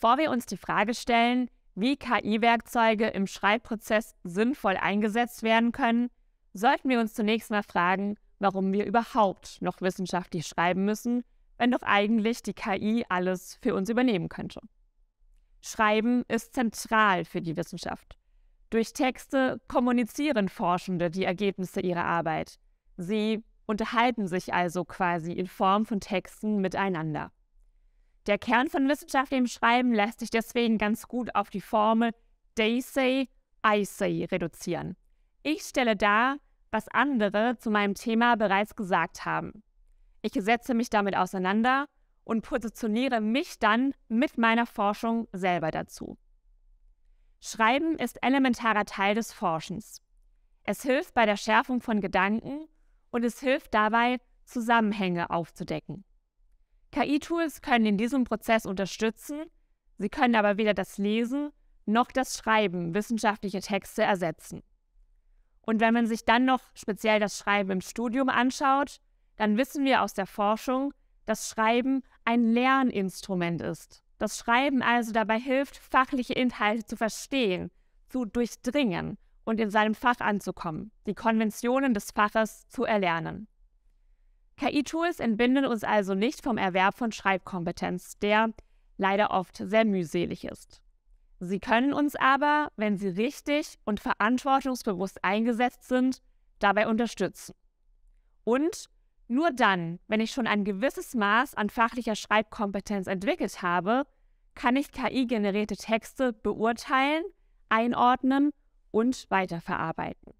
Bevor wir uns die Frage stellen, wie KI-Werkzeuge im Schreibprozess sinnvoll eingesetzt werden können, sollten wir uns zunächst mal fragen, warum wir überhaupt noch wissenschaftlich schreiben müssen, wenn doch eigentlich die KI alles für uns übernehmen könnte. Schreiben ist zentral für die Wissenschaft. Durch Texte kommunizieren Forschende die Ergebnisse ihrer Arbeit. Sie unterhalten sich also quasi in Form von Texten miteinander. Der Kern von wissenschaftlichem Schreiben lässt sich deswegen ganz gut auf die Formel They say, I say reduzieren. Ich stelle dar, was andere zu meinem Thema bereits gesagt haben. Ich setze mich damit auseinander und positioniere mich dann mit meiner Forschung selber dazu. Schreiben ist elementarer Teil des Forschens. Es hilft bei der Schärfung von Gedanken und es hilft dabei, Zusammenhänge aufzudecken. KI-Tools können in diesem Prozess unterstützen, sie können aber weder das Lesen noch das Schreiben wissenschaftlicher Texte ersetzen. Und wenn man sich dann noch speziell das Schreiben im Studium anschaut, dann wissen wir aus der Forschung, dass Schreiben ein Lerninstrument ist. Das Schreiben also dabei hilft, fachliche Inhalte zu verstehen, zu durchdringen und in seinem Fach anzukommen, die Konventionen des Faches zu erlernen. KI-Tools entbinden uns also nicht vom Erwerb von Schreibkompetenz, der leider oft sehr mühselig ist. Sie können uns aber, wenn sie richtig und verantwortungsbewusst eingesetzt sind, dabei unterstützen. Und nur dann, wenn ich schon ein gewisses Maß an fachlicher Schreibkompetenz entwickelt habe, kann ich KI-generierte Texte beurteilen, einordnen und weiterverarbeiten.